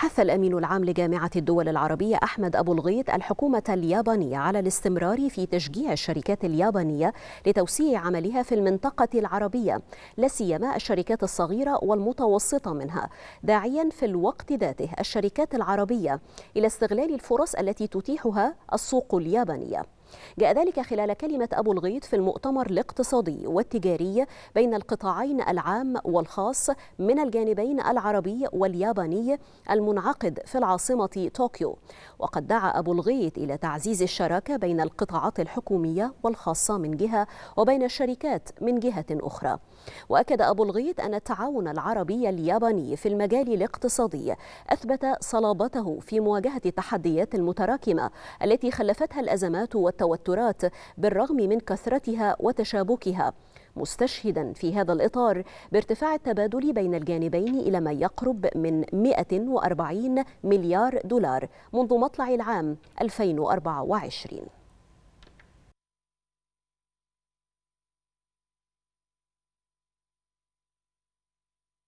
حث الأمين العام لجامعة الدول العربية أحمد أبو الغيط الحكومة اليابانية على الاستمرار في تشجيع الشركات اليابانية لتوسيع عملها في المنطقة العربية لا سيما الشركات الصغيرة والمتوسطة منها داعيا في الوقت ذاته الشركات العربية إلى استغلال الفرص التي تتيحها السوق اليابانية جاء ذلك خلال كلمة أبو الغيط في المؤتمر الاقتصادي والتجاري بين القطاعين العام والخاص من الجانبين العربي والياباني المنعقد في العاصمة طوكيو وقد دعا أبو الغيط إلى تعزيز الشراكة بين القطاعات الحكومية والخاصة من جهة وبين الشركات من جهة أخرى وأكد أبو الغيط أن التعاون العربي الياباني في المجال الاقتصادي أثبت صلابته في مواجهة التحديات المتراكمة التي خلفتها الأزمات والتحديات التوترات بالرغم من كثرتها وتشابكها مستشهدا في هذا الإطار بارتفاع التبادل بين الجانبين إلى ما يقرب من 140 مليار دولار منذ مطلع العام 2024